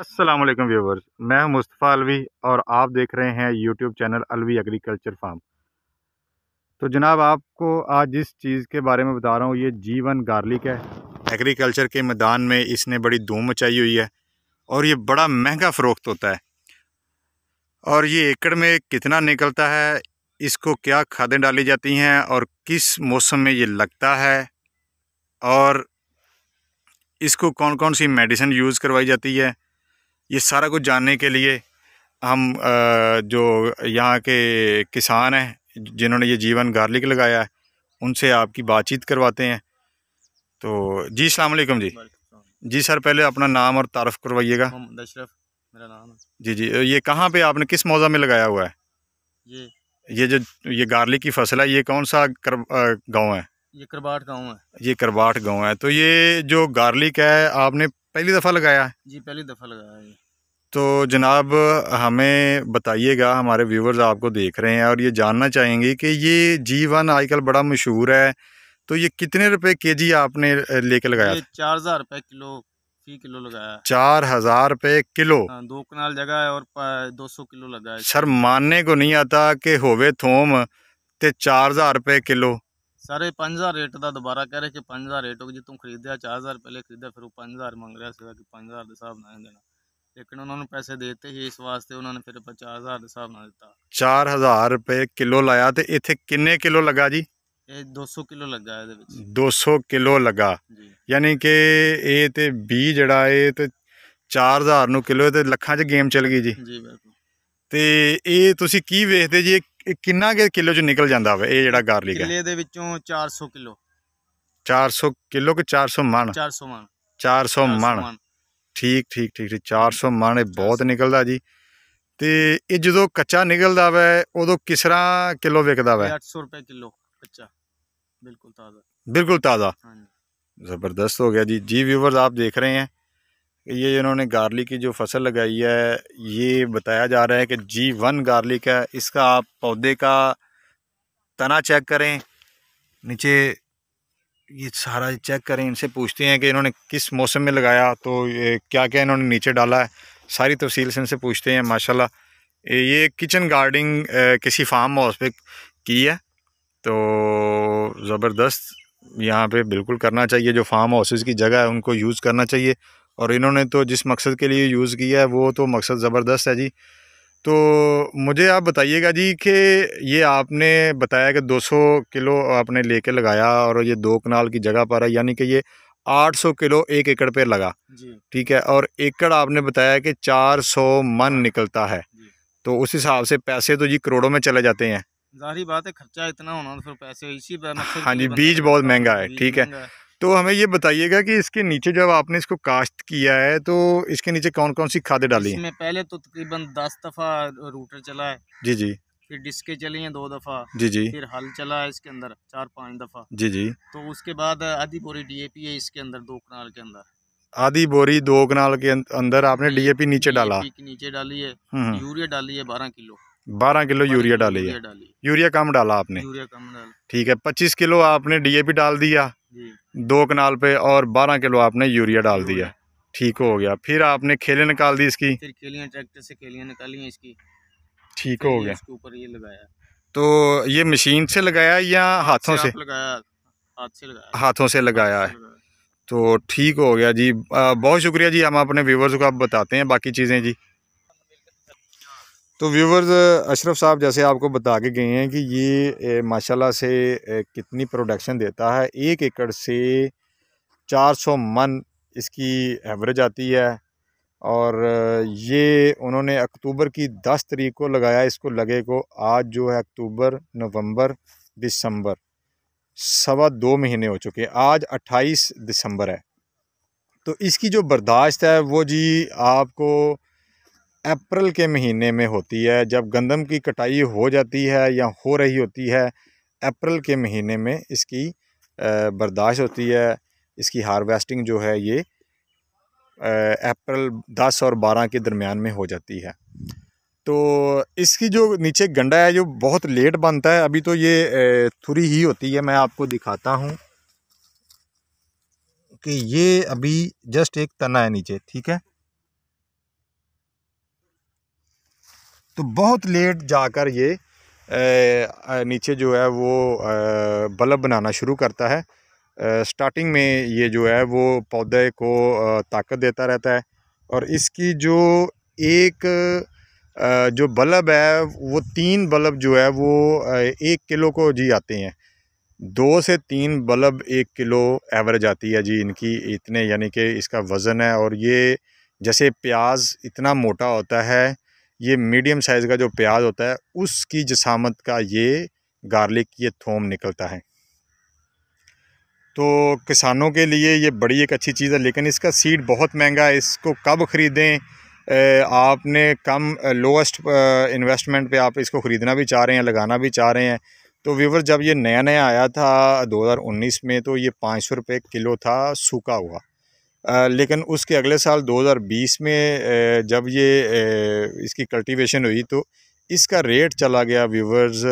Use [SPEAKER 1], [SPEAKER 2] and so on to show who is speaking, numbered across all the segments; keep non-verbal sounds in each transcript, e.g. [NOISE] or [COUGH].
[SPEAKER 1] Aslam viewers मैं हूं मुस्तफ़ा अलवी और आप देख रहे हैं YouTube channel Alvi agriculture farm तो जनाब आपको आज जिस चीज़ के बारे में बता रहा हूँ ये जीवन गार्लिक है एग्रीकल्चर के मैदान में इसने बड़ी धूम मचाई हुई है और ये बड़ा महंगा फ़रोख्त होता है और ये एकड़ में कितना निकलता है इसको क्या खादें डाली जाती हैं और किस मौसम में ये लगता है और इसको कौन कौन सी मेडिसिन यूज़ करवाई जाती है ये सारा कुछ जानने के लिए हम जो यहाँ के किसान हैं जिन्होंने ये जीवन गार्लिक लगाया है उनसे आपकी बातचीत करवाते हैं तो जी अलैक्म जी जी सर पहले अपना नाम और तारफ़ करवाइएगा
[SPEAKER 2] अशरफ मेरा नाम है
[SPEAKER 1] जी जी ये कहाँ पे आपने किस मौज़ा में लगाया हुआ है ये ये जो ये गार्लिक की फसल है ये कौन सा कर गाँव है
[SPEAKER 2] ये करबाट गाँव है
[SPEAKER 1] ये करबाट गाँव है तो ये जो गार्लिक है आपने पहली दफ़ा लगाया
[SPEAKER 2] जी पहली दफ़ा लगाया है
[SPEAKER 1] तो जनाब हमें बताइएगा हमारे व्यूवर्स आपको देख रहे हैं और ये जानना चाहेंगे कि ये जी वन आजकल बड़ा मशहूर है तो ये कितने रुपए केजी आपने लेके लगाया ये
[SPEAKER 2] चार हज़ार रुपए किलो फी किलो लगाया
[SPEAKER 1] चार हज़ार रुपए किलो हाँ,
[SPEAKER 2] दो कनाल जगह है और दो सौ किलो लगाया सर
[SPEAKER 1] मानने को नहीं आता कि होवे थोम ते चार हज़ार रुपए किलो
[SPEAKER 2] ਸਰ ਇਹ 5000 ਰੇਟ ਦਾ ਦੁਬਾਰਾ ਕਹਿ ਰਹੇ ਕਿ 5000 ਰੇਟ ਹੋ ਜੇ ਤੂੰ ਖਰੀਦਿਆ 4000 ਪਹਿਲੇ ਖਰੀਦਿਆ ਫਿਰ ਉਹ 5000 ਮੰਗ ਰਿਹਾ ਸੀਗਾ ਕਿ 5000 ਦੇ ਹਿਸਾਬ ਨਾਲ ਦੇਣਾ ਲੇਕਿਨ ਉਹਨਾਂ ਨੂੰ ਪੈਸੇ ਦੇਤੇ ਸੀ ਇਸ ਵਾਸਤੇ ਉਹਨਾਂ ਨੇ ਫਿਰ 50000 ਦੇ ਹਿਸਾਬ ਨਾਲ ਦਿੱਤਾ
[SPEAKER 1] 4000 ਰੁਪਏ ਕਿਲੋ ਲਾਇਆ ਤੇ ਇੱਥੇ ਕਿੰਨੇ ਕਿਲੋ ਲੱਗਾ ਜੀ
[SPEAKER 2] ਇਹ 200 ਕਿਲੋ ਲੱਗਾ ਇਹਦੇ ਵਿੱਚ
[SPEAKER 1] 200 ਕਿਲੋ ਲੱਗਾ ਜੀ ਯਾਨੀ ਕਿ ਇਹ ਤੇ 20 ਜਿਹੜਾ ਇਹ ਤੇ 4000 ਨੂੰ ਕਿਲੋ ਤੇ ਲੱਖਾਂ 'ਚ ਗੇਮ ਚੱਲ ਗਈ ਜੀ ਜੀ ਬਿਲਕੁਲ ਤੇ ਇਹ ਤੁਸੀਂ ਕੀ ਵੇਖਦੇ ਜੀ ਇਹ ਇਹ ਕਿੰਨਾ ਕੇ ਕਿਲੋ ਚ ਨਿਕਲ ਜਾਂਦਾ ਹੋਵੇ ਇਹ ਜਿਹੜਾ ਗਾਰਲਿਕ ਹੈ ਕਿੱਲੇ
[SPEAKER 2] ਦੇ ਵਿੱਚੋਂ 400 ਕਿਲੋ
[SPEAKER 1] 400 ਕਿਲੋ ਕਿ 400 ਮਣ 400 ਮਣ 400 ਮਣ ਠੀਕ ਠੀਕ ਠੀਕ 400 ਮਣ ਇਹ ਬਹੁਤ ਨਿਕਲਦਾ ਜੀ ਤੇ ਇਹ ਜਦੋਂ ਕੱਚਾ ਨਿਕਲਦਾ ਵੈ ਉਦੋਂ ਕਿਸਰਾ ਕਿਲੋ ਵਿਕਦਾ ਵੈ
[SPEAKER 2] 800 ਰੁਪਏ ਕਿਲੋ ਕੱਚਾ
[SPEAKER 1] ਬਿਲਕੁਲ ਤਾਜ਼ਾ ਬਿਲਕੁਲ ਤਾਜ਼ਾ ਜ਼ਬਰਦਸਤ ਹੋ ਗਿਆ ਜੀ ਜੀ ਵੀਵਰਸ ਆਪ ਦੇਖ ਰਹੇ हैं ये इन्होंने गार्लिक की जो फसल लगाई है ये बताया जा रहा है कि जी वन गार्लिक है इसका आप पौधे का तना चेक करें नीचे ये सारा चेक करें इनसे पूछते हैं कि इन्होंने किस मौसम में लगाया तो ये क्या क्या इन्होंने नीचे डाला है सारी तफसील से इनसे पूछते हैं माशाल्लाह ये किचन गार्डनिंग किसी फार्म हाउस पे की है तो ज़बरदस्त यहाँ पे बिल्कुल करना चाहिए जो फार्म हाउसेज़ की जगह है उनको यूज़ करना चाहिए और इन्होंने तो जिस मकसद के लिए यूज़ किया है वो तो मकसद ज़बरदस्त है जी तो मुझे आप बताइएगा जी कि ये आपने बताया कि 200 किलो आपने लेके लगाया और ये दो कनाल की जगह पर है यानी कि ये 800 किलो एक एकड़ पे लगा ठीक है और एकड़ आपने बताया कि 400 मन निकलता है तो उस हिसाब से पैसे तो जी करोड़ों में चले जाते हैं
[SPEAKER 2] जाहिर बात है खर्चा इतना होना तो फिर पैसे इसी हाँ जी बीज बहुत हाँ, महंगा है ठीक है
[SPEAKER 1] तो हमें ये बताइएगा कि इसके नीचे जब आपने इसको काश्त किया है तो इसके नीचे कौन कौन सी खादें डाली इसमें
[SPEAKER 2] पहले तो तकरीबन दस दफ़ा रूटर चला है जी जी फिर डिस्के चली हैं दो दफ़ा जी जी फिर हल चला है इसके अंदर चार पाँच दफ़ा जी जी तो उसके बाद आधी बोरी डीएपी है इसके अंदर दो कनाल के अंदर
[SPEAKER 1] आधी बोरी दो कनाल के अं-, अंदर आपने डीएपी नीचे डाला
[SPEAKER 2] नीचे डाली है हम्म, हम्म। यूरिया डाली है बारह किलो
[SPEAKER 1] बारह किलो यूरिया डाली है यूरिया कम डाला आपने यूरिया कम डाला ठीक है पच्चीस किलो आपने डीएपी डाल दिया दो कनाल पे और बारह किलो आपने यूरिया डाल दिया ठीक हो गया फिर आपने खेले निकाल दी इसकी फिर
[SPEAKER 2] खेलियाँ ट्रैक्टर से खेलियाँ निकाली इसकी
[SPEAKER 1] ठीक हो गया इसके
[SPEAKER 2] ऊपर ये लगाया
[SPEAKER 1] तो ये मशीन से लगाया या हाथों से लगाया हाथों से लगाया है तो ठीक हो गया जी बहुत शुक्रिया जी हम अपने व्यूवर्स को आप बताते हैं बाकी चीज़ें जी तो व्यूवर्स अशरफ साहब जैसे आपको बता के गए हैं कि ये माशाल्लाह से कितनी प्रोडक्शन देता है एक एकड़ से 400 मन इसकी एवरेज आती है और ये उन्होंने अक्टूबर की 10 तरीक को लगाया इसको लगे को आज जो है अक्टूबर नवंबर दिसंबर सवा दो महीने हो चुके हैं आज 28 दिसंबर है तो इसकी जो बर्दाश्त है वो जी आपको अप्रैल के महीने में होती है जब गंदम की कटाई हो जाती है या हो रही होती है अप्रैल के महीने में इसकी बर्दाश्त होती है इसकी हार्वेस्टिंग जो है ये अप्रैल दस और बारह के दरमियान में हो जाती है तो इसकी जो नीचे गंडा है जो बहुत लेट बनता है अभी तो ये थुरी ही होती है मैं आपको दिखाता हूँ कि ये अभी जस्ट एक तना है नीचे ठीक है तो बहुत लेट जाकर ये नीचे जो है वो बल्ब बनाना शुरू करता है स्टार्टिंग में ये जो है वो पौधे को ताकत देता रहता है और इसकी जो एक जो बल्ब है वो तीन बल्ब जो है वो एक किलो को जी आते हैं दो से तीन बल्ब एक किलो एवरेज आती है जी इनकी इतने यानी कि इसका वज़न है और ये जैसे प्याज इतना मोटा होता है ये मीडियम साइज़ का जो प्याज होता है उसकी जसामत का ये गार्लिक ये थोम निकलता है तो किसानों के लिए ये बड़ी एक अच्छी चीज़ है लेकिन इसका सीड बहुत महंगा है इसको कब ख़रीदें आपने कम लोएस्ट इन्वेस्टमेंट पे आप इसको ख़रीदना भी चाह रहे हैं लगाना भी चाह रहे हैं तो वीवर जब ये नया नया आया था 2019 में तो ये पाँच सौ रुपये किलो था सूखा हुआ लेकिन उसके अगले साल 2020 में जब ये इसकी कल्टीवेशन हुई तो इसका रेट चला गया व्यूवर्स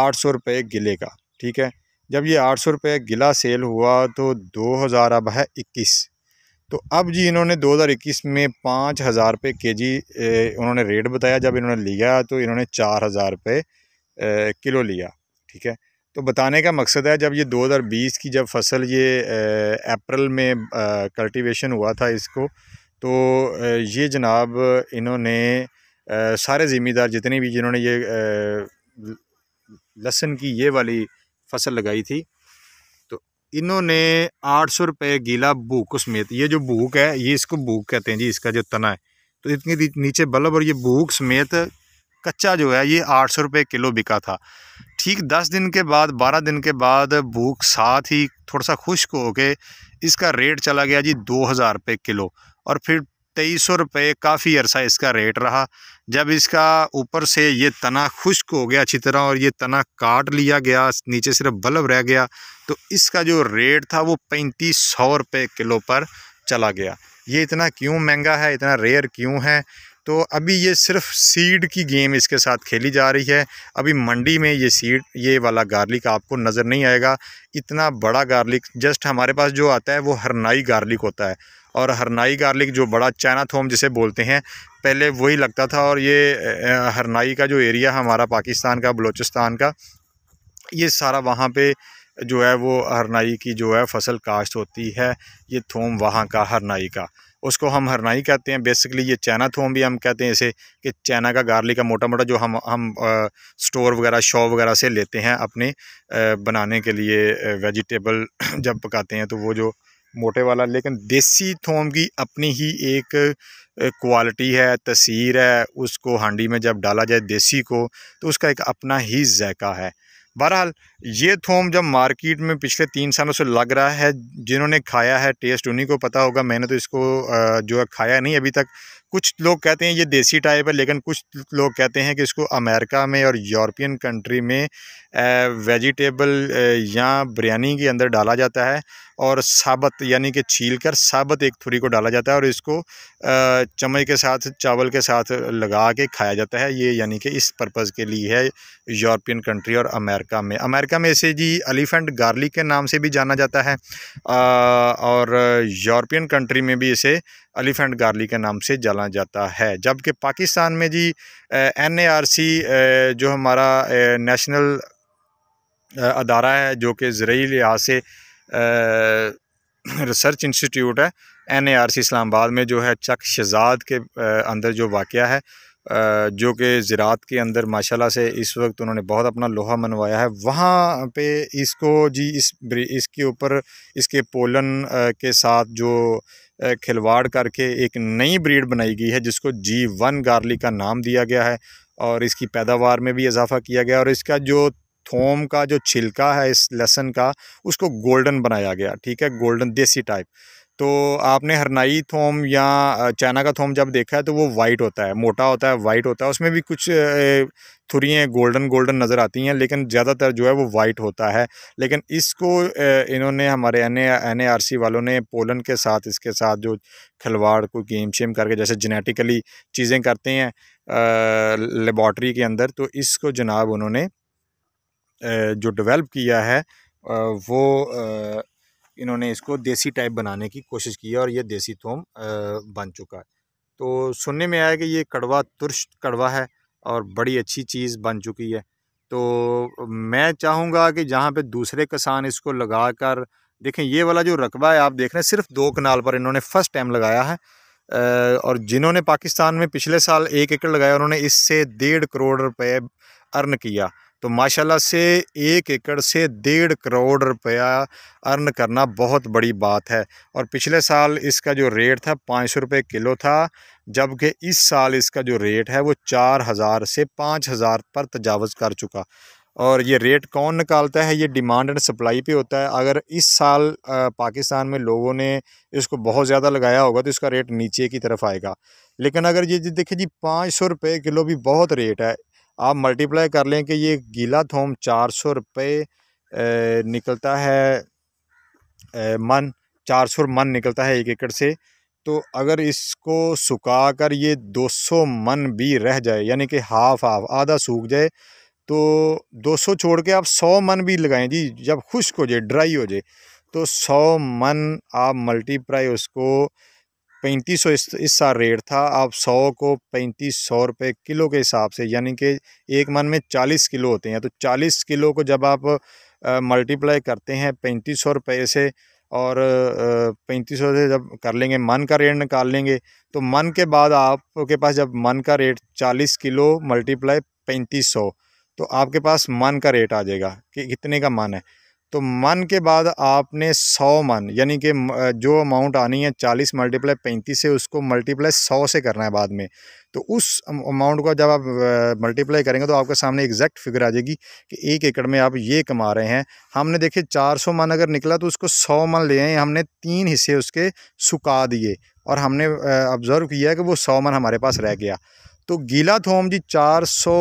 [SPEAKER 1] आठ सौ रुपये गिले का ठीक है जब ये आठ सौ रुपये गिला सेल हुआ तो दो हज़ार अब है इक्कीस तो अब जी इन्होंने दो हज़ार इक्कीस में पाँच हज़ार रुपये के जी उन्होंने रेट बताया जब इन्होंने लिया तो इन्होंने चार हज़ार रुपये किलो लिया ठीक है तो बताने का मकसद है जब ये 2020 की जब फसल ये अप्रैल में कल्टीवेशन हुआ था इसको तो ये जनाब इन्होंने सारे ज़िम्मेदार जितने भी जिन्होंने ये लहसन की ये वाली फसल लगाई थी तो इन्होंने आठ सौ रुपये गीला भूख समेत ये जो भूख है ये इसको भूख कहते हैं जी इसका जो तना है तो इतने नीचे बल्ब और ये भूख समेत कच्चा जो है ये आठ सौ रुपये किलो बिका था ठीक दस दिन के बाद बारह दिन के बाद भूख साथ ही थोड़ा सा खुश्क हो के इसका रेट चला गया जी दो हज़ार रुपये किलो और फिर तेईस सौ रुपये काफ़ी अरसा इसका रेट रहा जब इसका ऊपर से ये तना खुश्क हो गया अच्छी तरह और ये तना काट लिया गया नीचे सिर्फ बल्ब रह गया तो इसका जो रेट था वो पैंतीस सौ रुपये किलो पर चला गया ये इतना क्यों महंगा है इतना रेयर क्यों है तो अभी ये सिर्फ सीड की गेम इसके साथ खेली जा रही है अभी मंडी में ये सीड ये वाला गार्लिक आपको नज़र नहीं आएगा इतना बड़ा गार्लिक जस्ट हमारे पास जो आता है वो हरनाई गार्लिक होता है और हरनाई गार्लिक जो बड़ा चाइना थोम जिसे बोलते हैं पहले वही लगता था और ये हरनाई का जो एरिया हमारा पाकिस्तान का बलूचिस्तान का ये सारा वहाँ पर जो है वो हरनाई की जो है फसल काश्त होती है ये थोम वहाँ का हरनाई का उसको हम हरनाई कहते हैं बेसिकली ये चाइना थोम भी हम कहते हैं इसे कि चाइना का गार्लिक का मोटा मोटा जो हम हम आ, स्टोर वगैरह शॉप वगैरह से लेते हैं अपने आ, बनाने के लिए वेजिटेबल [CLEARS THROAT] जब पकाते हैं तो वो जो मोटे वाला लेकिन देसी थोम की अपनी ही एक क्वालिटी है तस्वीर है उसको हांडी में जब डाला जाए देसी को तो उसका एक अपना ही जायका है बहरहाल ये थोम जब मार्केट में पिछले तीन सालों से लग रहा है जिन्होंने खाया है टेस्ट उन्हीं को पता होगा मैंने तो इसको जो है खाया नहीं अभी तक कुछ लोग कहते हैं ये देसी टाइप है लेकिन कुछ लोग कहते हैं कि इसको अमेरिका में और यूरोपियन कंट्री में वेजिटेबल या बिरयानी के अंदर डाला जाता है और साबत यानी कि छील कर साबत एक थुरी को डाला जाता है और इसको चमच के साथ चावल के साथ लगा के खाया जाता है ये यानी कि इस पर्पज़ के लिए है यूरोपियन कंट्री और अमेरिका में अमेरिका में इसे जी एलिफेंट गार्लिक के नाम से भी जाना जाता है और यूरोपियन कंट्री में भी इसे एलिफेंट गार्ली के नाम से जाना जाता है जबकि पाकिस्तान में जी एन ए आर सी जो हमारा नेशनल अदारा है जो कि जरिए लिहाज से रिसर्च इंस्टीट्यूट है N A R C Islamabad में जो है चक शहजाद के अंदर जो वाक़ है जो कि ज़रात के अंदर माशाल्लाह से इस वक्त उन्होंने बहुत अपना लोहा मनवाया है वहाँ पे इसको जी इस इसके ऊपर इसके पोलन के साथ जो खिलवाड़ करके एक नई ब्रीड बनाई गई है जिसको जी वन गार्ली का नाम दिया गया है और इसकी पैदावार में भी इजाफा किया गया और इसका जो थोम का जो छिलका है इस लहसन का उसको गोल्डन बनाया गया ठीक है गोल्डन देसी टाइप तो आपने हरनाई थोम या चाइना का थोम जब देखा है तो वो वाइट होता है मोटा होता है वाइट होता है उसमें भी कुछ थुरियाँ गोल्डन गोल्डन नज़र आती हैं लेकिन ज़्यादातर जो है वो वाइट होता है लेकिन इसको इन्होंने हमारे एन एन आर सी वालों ने पोलन के साथ इसके साथ जो खिलवाड़ को गेम शेम करके जैसे जेनेटिकली चीज़ें करते हैं लेबॉर्ट्री के अंदर तो इसको जनाब उन्होंने जो डेवलप किया है वो इन्होंने इसको देसी टाइप बनाने की कोशिश की है और ये देसी थोम बन चुका है तो सुनने में आया कि ये कड़वा तुरश कड़वा है और बड़ी अच्छी चीज़ बन चुकी है तो मैं चाहूँगा कि जहाँ पे दूसरे किसान इसको लगा कर देखें ये वाला जो रकबा है आप देख रहे हैं सिर्फ दो कनाल पर इन्होंने फ़र्स्ट टाइम लगाया है और जिन्होंने पाकिस्तान में पिछले साल एक एकड़ लगाया उन्होंने इससे डेढ़ करोड़ रुपए अर्न किया तो माशाल्लाह से एक एकड़ से डेढ़ करोड़ रुपया अर्न करना बहुत बड़ी बात है और पिछले साल इसका जो रेट था पाँच सौ रुपये किलो था जबकि इस साल इसका जो रेट है वो चार हज़ार से पाँच हज़ार पर तजावज़ कर चुका और ये रेट कौन निकालता है ये डिमांड एंड सप्लाई पे होता है अगर इस साल पाकिस्तान में लोगों ने इसको बहुत ज़्यादा लगाया होगा तो इसका रेट नीचे की तरफ आएगा लेकिन अगर ये देखिए जी पाँच सौ रुपये किलो भी बहुत रेट है आप मल्टीप्लाई कर लें कि ये गीला थोम चार सौ रुपये निकलता है मन चार सौ मन निकलता है एक एकड़ से तो अगर इसको सुखा कर ये 200 मन भी रह जाए यानी कि हाफ हाफ आधा सूख जाए तो 200 छोड़ के आप 100 मन भी लगाएं जी जब खुश्क हो जाए ड्राई हो जाए तो 100 मन आप मल्टीप्लाई उसको पैंतीस सौ इस सा रेट था आप सौ को पैंतीस सौ रुपये किलो के हिसाब से यानी कि एक मन में चालीस किलो होते हैं तो चालीस किलो को जब आप मल्टीप्लाई करते हैं पैंतीस सौ रुपये से और पैंतीस सौ से जब कर लेंगे मन का रेट निकाल लेंगे तो मन के बाद आपके पास जब मन का रेट चालीस किलो मल्टीप्लाई पैंतीस सौ तो आपके पास मन का रेट आ जाएगा कि कितने का मन है तो मन के बाद आपने सौ मन यानी कि जो अमाउंट आनी है चालीस मल्टीप्लाई पैंतीस से उसको मल्टीप्लाई सौ से करना है बाद में तो उस अमाउंट को जब आप मल्टीप्लाई करेंगे तो आपके सामने एग्जैक्ट फिगर आ जाएगी कि एक एकड़ में आप ये कमा रहे हैं हमने देखिए चार सौ मन अगर निकला तो उसको सौ मन ले आए हमने तीन हिस्से उसके सुखा दिए और हमने ऑब्ज़र्व किया कि वो सौ मन हमारे पास रह गया तो गीला थोम जी 400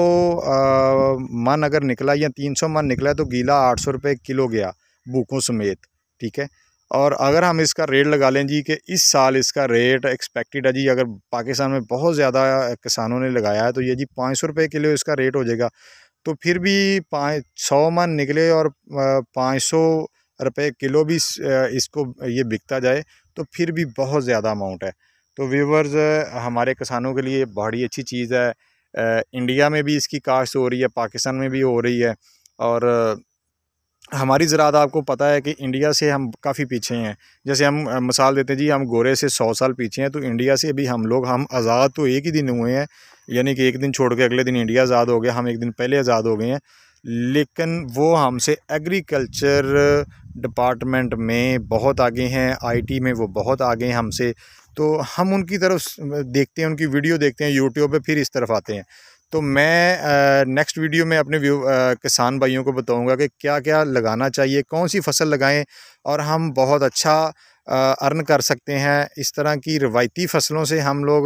[SPEAKER 1] मन अगर निकला या 300 मन निकला तो गीला 800 रुपये किलो गया बूकों समेत ठीक है और अगर हम इसका रेट लगा लें जी कि इस साल इसका रेट एक्सपेक्टेड है जी अगर पाकिस्तान में बहुत ज़्यादा किसानों ने लगाया है तो ये जी पाँच सौ रुपये किलो इसका रेट हो जाएगा तो फिर भी पाँच सौ मन निकले और पाँच सौ रुपये किलो भी इसको ये बिकता जाए तो फिर भी बहुत ज़्यादा अमाउंट है तो व्यूवर्स हमारे किसानों के लिए बड़ी अच्छी चीज़ है इंडिया में भी इसकी काश्त हो रही है पाकिस्तान में भी हो रही है और हमारी ज़रात आपको पता है कि इंडिया से हम काफ़ी पीछे हैं जैसे हम मिसाल देते हैं जी हम गोरे से सौ साल पीछे हैं तो इंडिया से भी हम लोग हम आज़ाद तो एक ही दिन हुए हैं यानी कि एक दिन छोड़ के अगले दिन इंडिया आज़ाद हो गया हम एक दिन पहले आज़ाद हो गए हैं लेकिन वो हमसे एग्रीकल्चर डिपार्टमेंट में बहुत आगे हैं आईटी में वो बहुत आगे हैं हमसे तो हम उनकी तरफ देखते हैं उनकी वीडियो देखते हैं यूट्यूब पे फिर इस तरफ आते हैं तो मैं नेक्स्ट वीडियो में अपने व्यू किसान भाइयों को बताऊंगा कि क्या क्या लगाना चाहिए कौन सी फसल लगाएं और हम बहुत अच्छा अर्न कर सकते हैं इस तरह की रवायती फसलों से हम लोग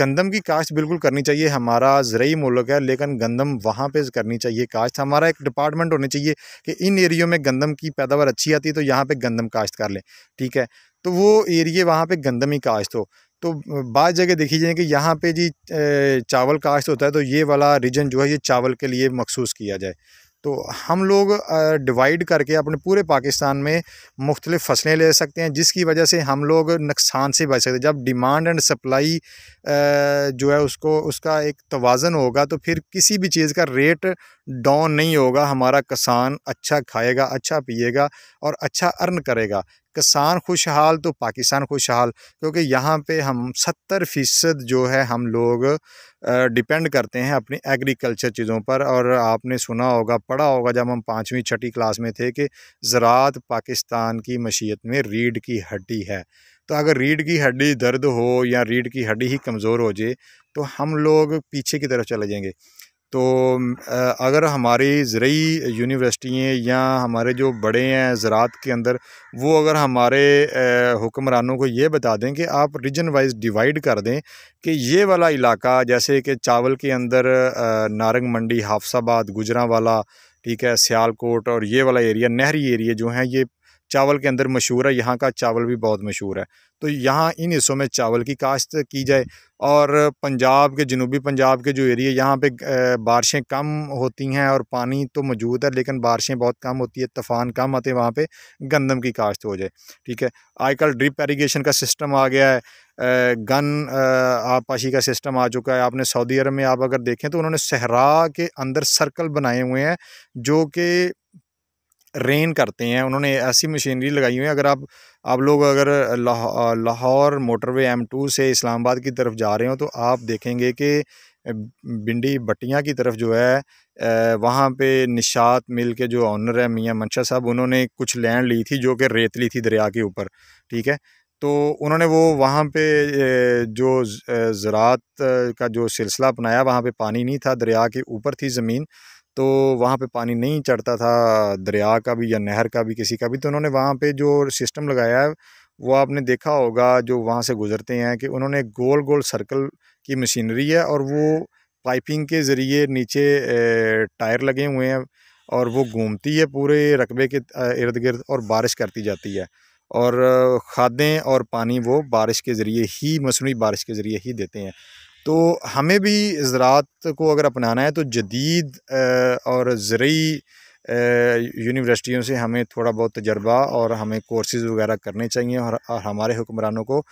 [SPEAKER 1] गंदम की काश्त बिल्कुल करनी चाहिए हमारा ज़रूरी मुल्क है लेकिन गंदम वहाँ पे करनी चाहिए काश्त हमारा एक डिपार्टमेंट होनी चाहिए कि इन एरियो में गंदम की पैदावार अच्छी आती है तो यहाँ पे गंदम काश्त कर लें ठीक है तो वो एरिए वहाँ पे गंदम ही काश्त हो तो बाद जगह देखी जाए कि यहाँ पे जी चावल काश्त होता है तो ये वाला रीजन जो है ये चावल के लिए मखसूस किया जाए तो हम लोग डिवाइड करके अपने पूरे पाकिस्तान में मुख्तलिफ़ फसलें ले सकते हैं जिसकी वजह से हम लोग नुकसान से बच सकते हैं जब डिमांड एंड सप्लाई जो है उसको उसका एक तोज़न होगा तो फिर किसी भी चीज़ का रेट डाउन नहीं होगा हमारा किसान अच्छा खाएगा अच्छा पिएगा और अच्छा अर्न करेगा किसान खुशहाल तो पाकिस्तान खुशहाल क्योंकि यहाँ पे हम सत्तर फ़ीसद जो है हम लोग डिपेंड करते हैं अपनी एग्रीकल्चर चीज़ों पर और आपने सुना होगा पढ़ा होगा जब हम पाँचवीं छठी क्लास में थे कि ज़रात पाकिस्तान की मशीत में रीढ़ की हड्डी है तो अगर रीढ़ की हड्डी दर्द हो या रीढ़ की हड्डी ही कमज़ोर हो जाए तो हम लोग पीछे की तरफ चले जाएंगे तो अगर हमारी ज़रूरी यूनिवर्सिटियाँ या हमारे जो बड़े हैं ज़रात के अंदर वो अगर हमारे हुक्मरानों को ये बता दें कि आप रीजन वाइज डिवाइड कर दें कि ये वाला इलाका जैसे कि चावल के अंदर नारंग मंडी हाफसाबाद गुजरा वाला ठीक है सियालकोट और ये वाला एरिया नहरी एरिया जो हैं ये चावल के अंदर मशहूर है यहाँ का चावल भी बहुत मशहूर है तो यहाँ इन हिस्सों में चावल की काश्त की जाए और पंजाब के जनूबी पंजाब के जो एरिया यहाँ पे बारिशें कम होती हैं और पानी तो मौजूद है लेकिन बारिशें बहुत कम होती है तूफ़ान कम आते हैं वहाँ पे गंदम की काश्त हो जाए ठीक है आजकल ड्रिप एरीगेशन का सिस्टम आ गया है गन आबपाशी का सिस्टम आ चुका है आपने सऊदी अरब में आप अगर देखें तो उन्होंने सहरा के अंदर सर्कल बनाए हुए हैं जो कि रेन करते हैं उन्होंने ऐसी मशीनरी लगाई हुई है अगर आप आप लोग अगर लाहौर मोटरवे एम टू से इस्लामाबाद की तरफ जा रहे हो तो आप देखेंगे कि भिंडी भट्टियाँ की तरफ जो है वहाँ पे निशात मिल के जो ऑनर है मियाँ मंशा साहब उन्होंने कुछ लैंड ली थी जो कि रेतली थी दरिया के ऊपर ठीक है तो उन्होंने वो वहाँ पे जो ज़रात का जो सिलसिला अपनाया वहाँ पे पानी नहीं था दरिया के ऊपर थी ज़मीन तो वहाँ पे पानी नहीं चढ़ता था दरिया का भी या नहर का भी किसी का भी तो उन्होंने वहाँ पे जो सिस्टम लगाया है वो आपने देखा होगा जो वहाँ से गुज़रते हैं कि उन्होंने गोल गोल सर्कल की मशीनरी है और वो पाइपिंग के ज़रिए नीचे टायर लगे हुए हैं और वो घूमती है पूरे रकबे के इर्द गिर्द और बारिश करती जाती है और खादें और पानी वो बारिश के ज़रिए ही मसनू बारिश के ज़रिए ही देते हैं तो हमें भी ज़रात को अगर अपनाना है तो जदीद और ज़रूरी यूनिवर्सिटियों से हमें थोड़ा बहुत तजर्बा और हमें कोर्सेज़ वगैरह करने चाहिए और हमारे हुक्मरानों को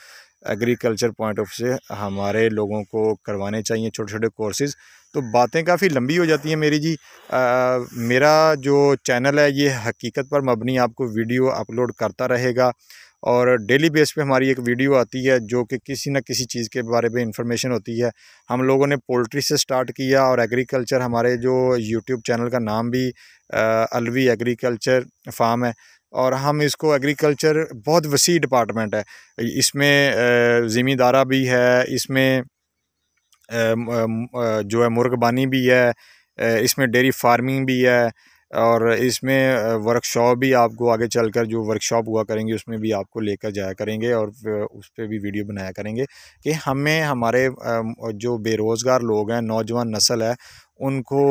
[SPEAKER 1] एग्रीकल्चर पॉइंट ऑफ से हमारे लोगों को करवाने चाहिए छोटे छोटे कोर्सेज़ तो बातें काफ़ी लंबी हो जाती हैं मेरी जी आ, मेरा जो चैनल है ये हकीकत पर मबनी आपको वीडियो अपलोड करता रहेगा और डेली बेस पे हमारी एक वीडियो आती है जो कि किसी न किसी चीज़ के बारे में इंफॉर्मेशन होती है हम लोगों ने पोल्ट्री से स्टार्ट किया और एग्रीकल्चर हमारे जो यूट्यूब चैनल का नाम भी अलवी एग्रीकल्चर फार्म है और हम इसको एग्रीकल्चर बहुत वसी डिपार्टमेंट है इसमें ज़िमींदारा भी है इसमें जो है मुर्गबानी भी है इसमें डेयरी फार्मिंग भी है और इसमें वर्कशॉप भी आपको आगे चलकर जो वर्कशॉप हुआ करेंगे उसमें भी आपको लेकर जाया करेंगे और उस पर भी वीडियो बनाया करेंगे कि हमें हमारे जो बेरोज़गार लोग हैं नौजवान नस्ल है उनको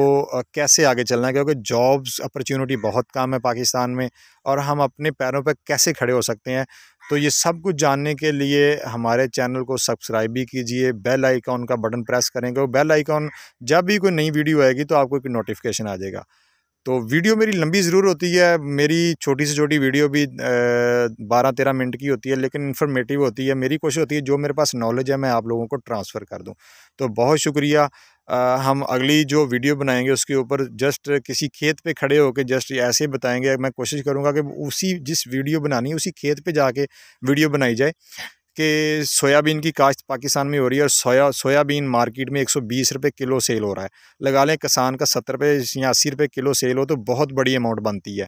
[SPEAKER 1] कैसे आगे चलना है क्योंकि जॉब्स अपॉर्चुनिटी बहुत कम है पाकिस्तान में और हम अपने पैरों पर कैसे खड़े हो सकते हैं तो ये सब कुछ जानने के लिए हमारे चैनल को सब्सक्राइब भी कीजिए बेल आइकॉन का बटन प्रेस करेंगे और बेल आइकॉन जब भी कोई नई वीडियो आएगी तो आपको एक नोटिफिकेशन आ जाएगा तो वीडियो मेरी लंबी ज़रूर होती है मेरी छोटी से छोटी वीडियो भी बारह तेरह मिनट की होती है लेकिन इन्फॉर्मेटिव होती है मेरी कोशिश होती है जो मेरे पास नॉलेज है मैं आप लोगों को ट्रांसफ़र कर दूँ तो बहुत शुक्रिया आ, हम अगली जो वीडियो बनाएंगे उसके ऊपर जस्ट किसी खेत पे खड़े होकर जस्ट ऐसे बताएंगे मैं कोशिश करूँगा कि उसी जिस वीडियो बनानी है उसी खेत पे जाके वीडियो बनाई जाए कि सोयाबीन की काश्त पाकिस्तान में हो रही है और सोया सोयाबीन मार्केट में 120 रुपए किलो सेल हो रहा है लगा लें किसान का सत्तर रुपये या अस्सी रुपये किलो सेल हो तो बहुत बड़ी अमाउंट बनती है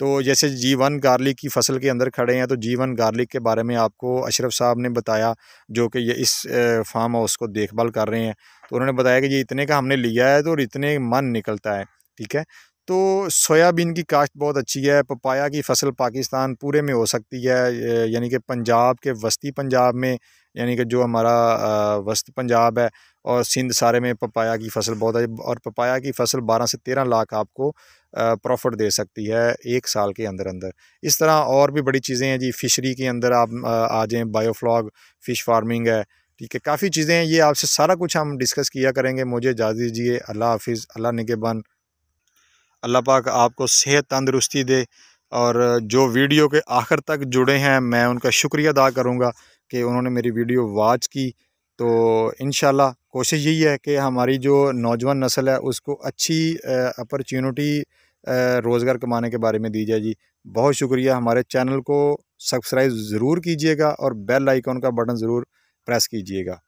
[SPEAKER 1] तो जैसे जी वन गार्लिक की फसल के अंदर खड़े हैं तो जी वन गार्लिक के बारे में आपको अशरफ साहब ने बताया जो कि ये इस फार्म हाउस को देखभाल कर रहे हैं तो उन्होंने बताया कि ये इतने का हमने लिया है तो और इतने मन निकलता है ठीक है तो सोयाबीन की काश्त बहुत अच्छी है पपाया की फसल पाकिस्तान पूरे में हो सकती है यानी कि पंजाब के वस्ती पंजाब में यानी कि जो हमारा वस्त पंजाब है और सिंध सारे में पपाया की फसल बहुत है और पपाया की फसल 12 से 13 लाख आपको प्रॉफिट दे सकती है एक साल के अंदर अंदर इस तरह और भी बड़ी चीज़ें हैं जी फ़िशरी के अंदर आप आ जाएँ बायोफ्लॉग फ़िश फार्मिंग है ठीक है काफ़ी चीज़ें हैं ये आपसे सारा कुछ हम डिस्कस किया करेंगे मुझे इजाज़त दीजिए अल्लाह हाफिज़ अल्लाह निगेबान अल्लाह पाक आपको सेहत तंदरुस्ती दे और जो वीडियो के आखिर तक जुड़े हैं मैं उनका शुक्रिया अदा करूँगा कि उन्होंने मेरी वीडियो वाच की तो इन कोशिश यही है कि हमारी जो नौजवान नस्ल है उसको अच्छी अपॉर्चुनिटी रोज़गार कमाने के बारे में दी जाए जी बहुत शुक्रिया हमारे चैनल को सब्सक्राइब ज़रूर कीजिएगा और बेल आइकॉन का बटन ज़रूर प्रेस कीजिएगा